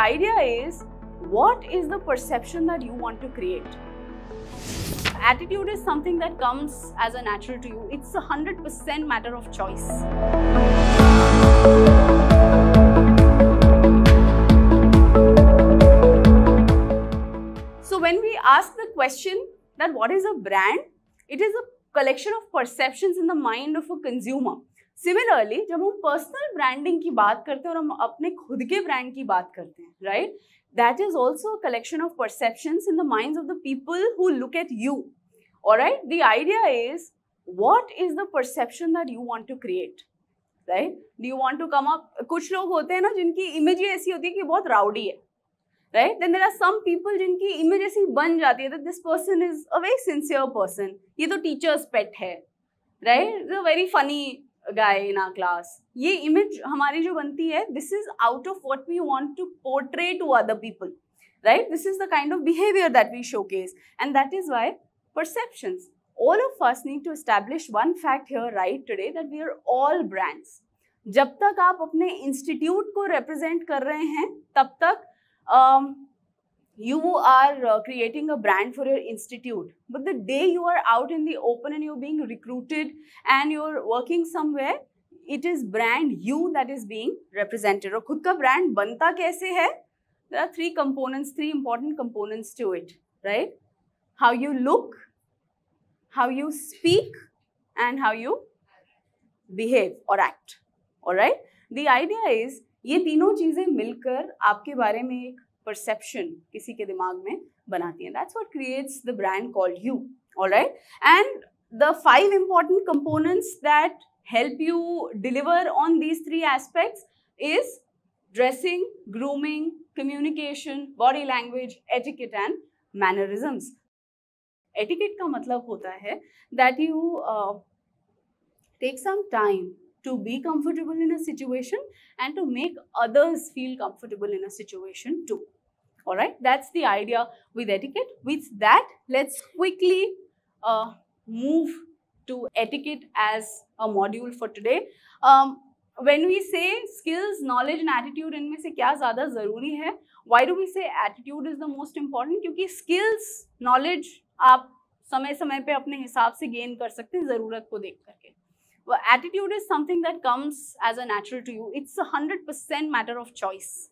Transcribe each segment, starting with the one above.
idea is what is the perception that you want to create? Attitude is something that comes as a natural to you, it's a 100% matter of choice. So when we ask the question that what is a brand, it is a collection of perceptions in the mind of a consumer. Similarly जब हम personal branding की बात करते हैं और हम अपने खुद के ब्रांड की बात करते हैं right that is also collection of perception in the mind of the people who look at you और right the idea is what is the perception that you want to create right do you want to come up कुछ लोग होते हैं ना जिनकी image ही ऐसी होती है कि बहुत राउडी है right then there are some people जिनकी इमेज ऐसी बन जाती है this person is a very sincere person ये तो टीचर्स पेट है right very funny guy in our class ये इमेज हमारी जो बनती है this is out of what we want to portrait to other people right this is the kind of behaviour that we show case and that is why perception all of first need to establish one fact here right today that we are all brands जब तक आप अपने institute को represent कर रहे हैं तब तक um, you are uh, creating a brand for your institute but the day you are out in the open and you're being recruited and you're working somewhere it is brand you that is being represented Or, khud ka brand banta kaise hai there are three components three important components to it right how you look how you speak and how you behave or act all right the idea is ये तीनों चीजें मिलकर आपके बारे में एक perception किसी के दिमाग में बनाती है that's what creates the brand called you all right and the five important components that help you deliver on these three aspects is dressing grooming communication body language etiquette and mannerisms etiquette का मतलब होता है that you take some time to be comfortable in a situation and to make others feel comfortable in a situation too. All right, that's the idea with etiquette. With that, let's quickly uh, move to etiquette as a module for today. Um, when we say skills, knowledge and attitude, in से क्या ज़्यादा ज़रूरी है? Why do we say attitude is the most important? Because skills, knowledge आप समय समय पे अपने हिसाब से gain कर सकते हैं ज़रूरत को देख करके well, attitude is something that comes as a natural to you. It's a 100% matter of choice.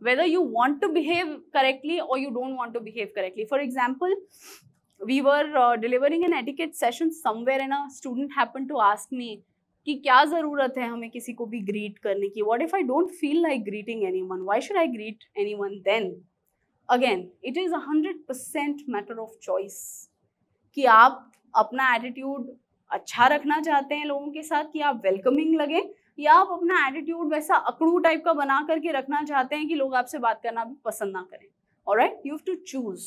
Whether you want to behave correctly or you don't want to behave correctly. For example, we were uh, delivering an etiquette session somewhere and a student happened to ask me, कि क्या ज़रूरत है हमें किसी को भी greet करने की What if I don't feel like greeting anyone? Why should I greet anyone then? Again, it is a hundred percent matter of choice. कि आप अपना अच्छा रखना चाहते हैं लोगों के साथ कि आप वेलकमिंग लगें या आप अपना एटीट्यूड वैसा अकड़ू टाइप का बना करके रखना चाहते हैं कि लोग आपसे बात करना भी पसंद ना करें और right you to choose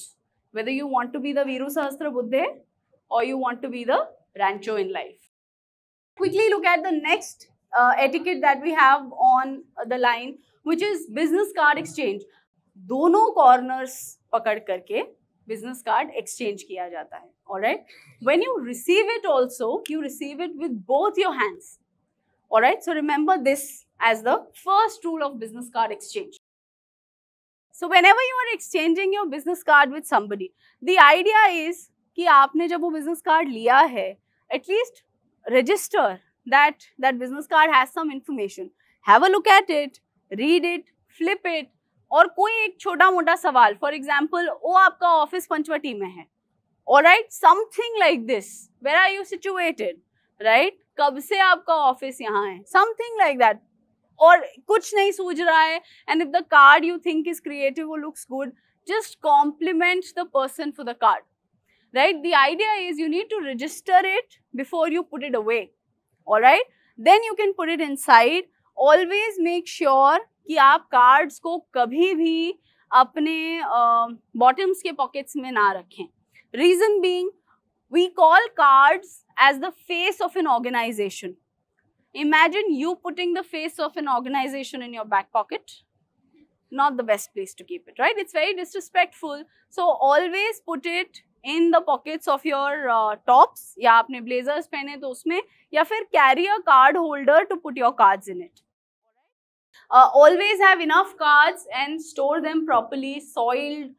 whether you want to be the Viru Sahastrabuddhe और you want to be the Rancho in life quickly look at the next etiquette that we have on the line which is business card exchange दोनों corners पकड़ करके business card exchange किया जाता है और right when you receive it also you receive it with both your hands और right so remember this as the first rule of business card exchange so whenever you are exchanging your business card with somebody the idea is कि आपने जब वो business card लिया है at least register that that business card has some information have a look at it read it flip it और कोई एक छोटा मोटा सवाल फॉर एग्जाम्पल वो आपका ऑफिस पंचवटी में है और right something like this where are you situated right कब से आपका ऑफिस यहाँ है समथिंग लाइक दैट और कुछ नहीं सूझ रहा है and if the card you think is creative वो looks good just compliment the person for the card right the idea is you need to register it before you put it away और right then you can put it inside always make sure कि आप cards को कभी भी अपने bottoms uh, के pockets में ना रखें reason being we call cards as the face of an organisation imagine you putting the face of an organisation in your back pocket not the best place to keep it right it's very disrespectful so always put it in the pockets of your tops या आपने blazers पहने तो उसमें या फिर carry a card holder to put your cards in it always have enough cards and store them properly soiled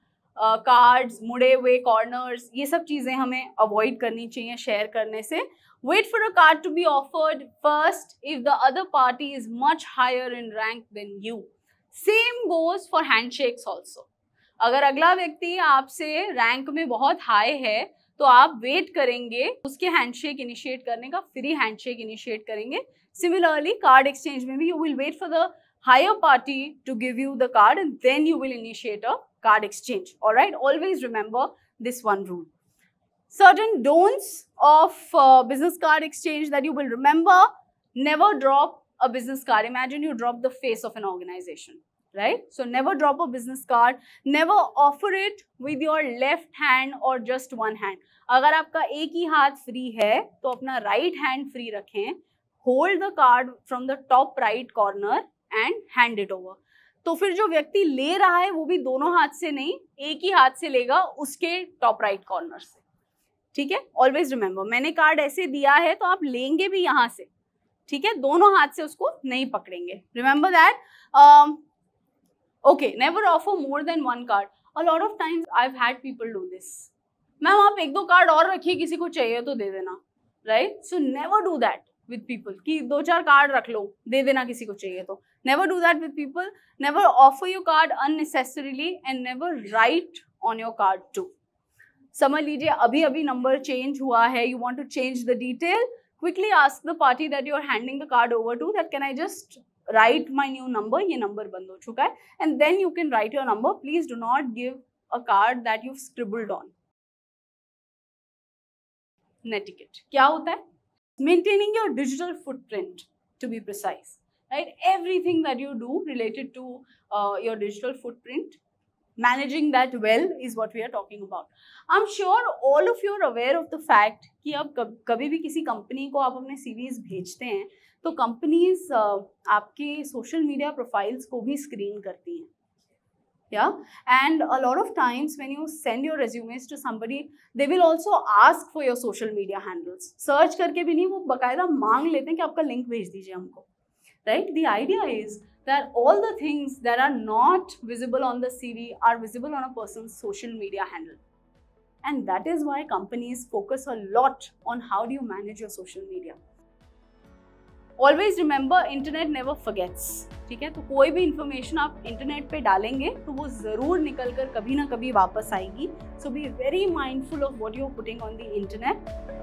cards मुड़े हुए corners ये सब चीज़ें हमें अवॉइड करनी चाहिए शेयर करने से wait for a card to be offered first if the other party is much higher in rank than you same goes for handshakes also अगर अगला व्यक्ति आपसे रैंक में बहुत हाई है तो आप वेट करेंगे उसके हैंडशेक इनिशिएट करने का फ्री हैंडशेक इनिशिएट करेंगे सिमिलरली कार्ड एक्सचेंज में भी you will wait for the hire party to give you the card and then you will initiate a card exchange. All right, always remember this one rule. Certain don'ts of uh, business card exchange that you will remember, never drop a business card. Imagine you drop the face of an organization, right? So never drop a business card, never offer it with your left hand or just one hand. अगर आपका एक ही हाथ free है तो अपना right hand free रखें Hold the card from the top right corner. And hand it over तो फिर जो व्यक्ति ले रहा है वो भी दोनों हाथ से नहीं एक ही हाथ से लेगा उसके टॉप राइट कॉर्नर से ठीक है ऑलवेज रिमेम्बर मैंने कार्ड ऐसे दिया है तो आप लेंगे भी यहां से ठीक है दोनों हाथ से उसको नहीं पकड़ेंगे remember that okay never offer more than one card a lot of times I had people do this ma'am आप एक दो कार्ड और रखिए किसी को चाहिए तो दे देना right so never do that with people कि दो चार कार्ड रख लो दे देना किसी को चाहिए तो never do that with people never offer you card unnecessarily and never write on your card to समझ लीजिए अभी अभी नंबर चेंज हुआ है you want to change the detail quickly ask the party that you are handing the card over to that can I just write my new number ये number बंद हो चुका है and then you can write your number please do not give a card that you scribbled on netiquette क्या होता है maintaining your digital footprint to be precise right everything that you do related to uh, your digital footprint managing that well is what we are talking about i'm sure all of you are aware of the fact ki आप kabhi bhi kisi company ko aap apne cvs bhejte hain to companies companies आपके social media profiles को भी screen करती हैं yeah and a lot of times when you send your resumes to somebody they will also ask for your social media handles search करके भी नहीं वो बकायदा मांग लेते हैं कि आपका link भेज दीजिए हमको right the idea is that all the things that are not visible on the cv are visible on a person's social media handle and that is why companies focus a lot on how do you manage your social media always remember internet never forgets ठीक है तो कोई भी information आप internet पे डालेंगे तो वो ज़रूर निकल कर कभी ना कभी वापस आएगी so be very mindful of what you're putting on the internet